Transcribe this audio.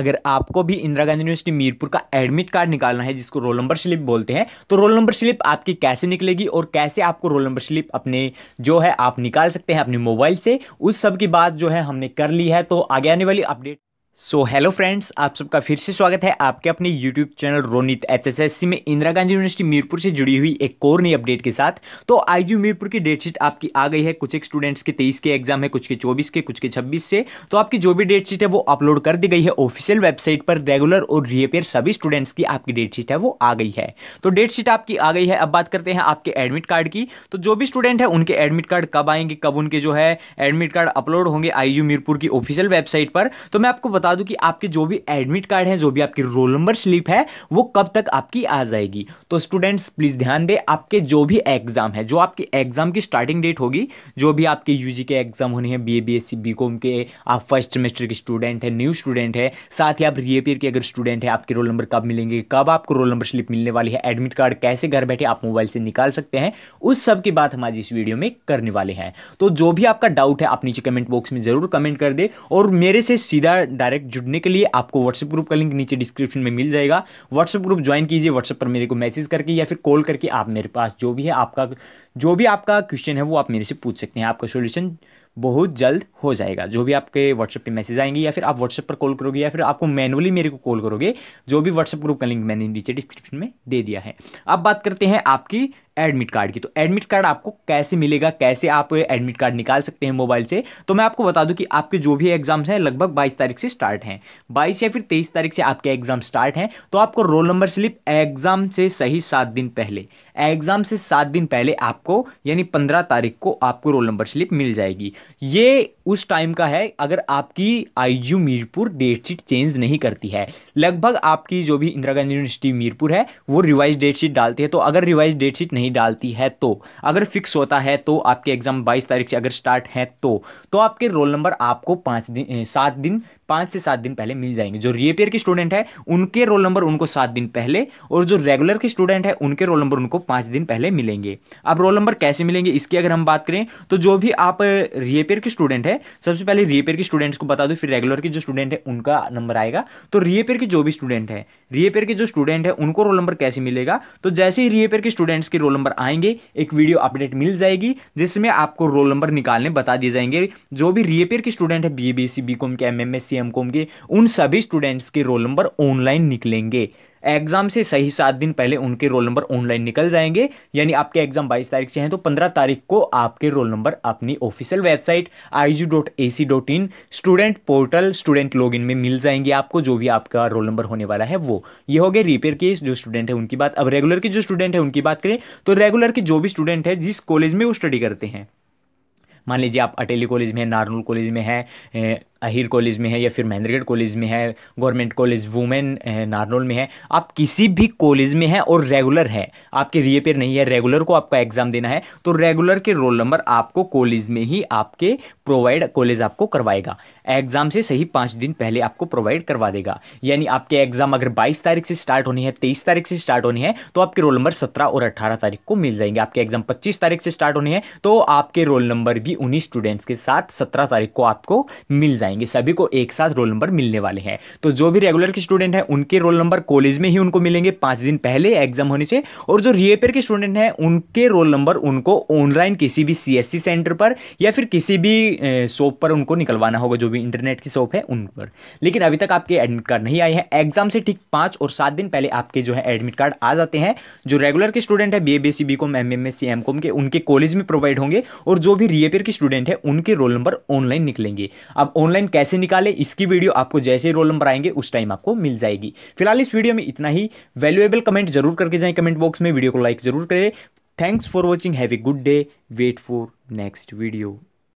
अगर आपको भी इंदिरा गांधी यूनिवर्सिटी मीरपुर का एडमिट कार्ड निकालना है जिसको रोल नंबर स्लिप बोलते हैं तो रोल नंबर स्लिप आपकी कैसे निकलेगी और कैसे आपको रोल नंबर स्लिप अपने जो है आप निकाल सकते हैं अपने मोबाइल से उस सब की बात जो है हमने कर ली है तो आगे आने वाली अपडेट सो हेलो फ्रेंड्स आप सबका फिर से स्वागत है आपके अपने यूट्यूब चैनल रोनित एचएसएससी में इंदिरा गांधी यूनिवर्सिटी मीरपुर से जुड़ी हुई एक और नई अपडेट के साथ तो आईजीयू मीरपुर की डेटशीट आपकी आ गई है कुछ एक स्टूडेंट्स के तेईस के एग्जाम है कुछ के चौबीस के कुछ के छब्बीस से तो आपकी जो भी डेटशीट है वो अपलोड कर दी गई है ऑफिशियल वेबसाइट पर रेगुलर और रिपेयर सभी स्टूडेंट्स की आपकी डेटशीट है वो आ गई है तो डेटशीट आपकी आ गई है अब बात करते हैं आपके एडमिट कार्ड की तो जो भी स्टूडेंट है उनके एडमिट कार्ड कब आएंगे कब उनके जो है एडमिट कार्ड अपलोड होंगे आई मीरपुर की ऑफिशियल वेबसाइट पर तो मैं आपको बता दूं कि आपके जो भी एडमिट कार्ड है जो भी आपकी रोल नंबर स्लिप है वो कब तक आपकी आ जाएगी तो स्टूडेंट्स प्लीज़ ध्यान दें आपके जो भी एग्ज़ाम है जो आपके एग्ज़ाम की स्टार्टिंग डेट होगी जो भी आपके यू के एग्ज़ाम होने हैं बी ए बी के आप फर्स्ट सेमेस्टर के स्टूडेंट है न्यू स्टूडेंट है साथ ही आप रीअपियर के अगर स्टूडेंट है आपके रोल नंबर कब मिलेंगे कब आपको रोल नंबर स्लिप मिलने वाली है एडमिट कार्ड कैसे घर बैठे आप मोबाइल से निकाल सकते हैं उस सब की बात हम आज इस वीडियो में करने वाले हैं तो जो भी आपका डाउट है आप नीचे कमेंट बॉक्स में ज़रूर कमेंट कर दे और मेरे से सीधा डायरेक्ट डायरेक्ट जुड़ने के लिए आपको व्हाट्सएप ग्रुप का लिंक नीचे डिस्क्रिप्शन में मिल जाएगा व्हाट्सएप ग्रुप ज्वाइन कीजिए व्हाट्सएप पर मेरे को मैसेज करके या फिर कॉल करके आप मेरे पास जो भी है आपका जो भी आपका क्वेश्चन है वो आप मेरे से पूछ सकते हैं आपका सोल्यूशन बहुत जल्द हो जाएगा जो भी आपके व्हाट्सएप पे मैसेज आएंगे या फिर आप व्हाट्सएप पर कॉल करोगे या फिर आपको मैनुअली मेरे को कॉल करोगे जो भी व्हाट्सएप ग्रुप का लिंक मैंने नीचे डिस्क्रिप्शन में दे दिया है अब बात करते हैं आपकी एडमिट कार्ड की तो एडमिट कार्ड आपको कैसे मिलेगा कैसे आप एडमिट कार्ड निकाल सकते हैं मोबाइल से तो मैं आपको बता दूं कि आपके जो भी एग्जाम्स हैं लगभग 22 तारीख से स्टार्ट हैं 22 या फिर 23 तारीख से आपके एग्जाम स्टार्ट हैं तो आपको रोल नंबर स्लिप एग्जाम से सही सात दिन पहले एग्जाम से सात दिन पहले आपको यानी पंद्रह तारीख को आपको रोल नंबर स्लिप मिल जाएगी J'ai उस टाइम का है अगर आपकी IGU Meerpur date sheet change नहीं करती है लगभग आपकी जो भी इंदिरा गांधी यूनिवर्सिटी मीरपुर है वो रिवाइज डेट शीट डालती है तो अगर रिवाइज डेट शीट नहीं डालती है तो अगर फिक्स होता है तो आपके एग्जाम बाईस तारीख से अगर स्टार्ट है तो, तो आपके रोल नंबर आपको पाँच दिन सात दिन पाँच से सात दिन पहले मिल जाएंगे जो रिएपेयर के स्टूडेंट है उनके रोल नंबर उनको सात दिन पहले और जो रेगुलर के स्टूडेंट है उनके रोल नंबर उनको पाँच दिन पहले मिलेंगे अब रोल नंबर कैसे मिलेंगे इसकी अगर हम बात करें तो जो भी आप रिएपेयर के स्टूडेंट हैं है सबसे पहले रीपेयर के स्टूडेंट्स को बता दो फिर रेगुलर के जो स्टूडेंट है उनका नंबर आएगा तो रीपेयर के जो भी स्टूडेंट है रीपेयर के जो स्टूडेंट है उनको रोल नंबर कैसे मिलेगा तो जैसे ही रीपेयर के स्टूडेंट्स के रोल नंबर आएंगे एक वीडियो अपडेट मिल जाएगी जिसमें आपको रोल नंबर निकालने बता दिए जाएंगे जो भी रीपेयर के स्टूडेंट है B B C B com के M M S C M com के उन सभी स्टूडेंट्स के रोल नंबर ऑनलाइन निकलेंगे एग्जाम से सही सात दिन पहले उनके रोल नंबर ऑनलाइन निकल जाएंगे यानी आपके एग्जाम बाईस तारीख से हैं तो पंद्रह तारीख को आपके रोल नंबर अपनी official website I student portal student log में मिल जाएंगे आपको जो भी आपका रोल नंबर होने वाला है वो ये हो गया रिपेयर के जो स्टूडेंट है उनकी बात अब रेगुलर के जो स्टूडेंट है उनकी बात करें तो रेगुलर के जो भी स्टूडेंट है जिस कॉलेज में वो स्टडी करते हैं मान लीजिए आप अटेली कॉलेज में हैं नारनूल कॉलेज में हैं अहिर कॉलेज में है या फिर महेंद्रगढ़ कॉलेज में है गवर्नमेंट कॉलेज वुमेन नारनोल में है आप किसी भी कॉलेज में है और रेगुलर है आपके रीअपेयर नहीं है रेगुलर को आपका एग्ज़ाम देना है तो रेगुलर के रोल नंबर आपको कॉलेज में ही आपके प्रोवाइड कॉलेज आपको करवाएगा एग्ज़ाम से सही पाँच दिन पहले आपको प्रोवाइड करवा देगा यानी आपके एग्ज़ाम अगर बाईस तारीख से स्टार्ट होनी है तेईस तारीख से स्टार्ट होनी है तो आपके रोल नंबर सत्रह और अट्ठारह तारीख को मिल जाएंगे आपके एग्ज़ाम पच्चीस तारीख से स्टार्ट होनी है तो आपके रोल नंबर भी उन्हीं स्टूडेंट्स के साथ सत्रह तारीख को आपको मिल जाएंगे जाएंगे सभी को एक साथ रोल नंबर मिलने वाले हैं तो जो भी रेगुलर के स्टूडेंट हैं उनके रोल नंबर कॉलेज में ही उनको मिलेंगे पाँच दिन पहले एग्जाम होने से और जो रिएपेयर के स्टूडेंट हैं उनके रोल नंबर उनको ऑनलाइन किसी भी सी सेंटर पर या फिर किसी भी शॉप पर उनको निकलवाना होगा जो भी इंटरनेट की शॉप है उन पर लेकिन अभी तक आपके एडमिट कार्ड नहीं आए हैं एग्जाम से ठीक पाँच और सात दिन पहले आपके जो है एडमिट कार्ड आ जाते हैं जो रेगुलर के स्टूडेंट है बी ए बी सी के उनके कॉलेज में प्रोवाइड होंगे और जो भी रिएपेयर के स्टूडेंट है उनके रोल नंबर ऑनलाइन निकलेंगे अब ऑनलाइन ऑनलाइन कैसे निकाले इसकी वीडियो आपको जैसे रोल नंबर आएंगे उस टाइम आपको मिल जाएगी फिलहाल इस वीडियो में इतना ही वैल्यूएबल कमेंट जरूर करके जाएं कमेंट बॉक्स में वीडियो को लाइक जरूर करें thanks for watching have a good day wait for next video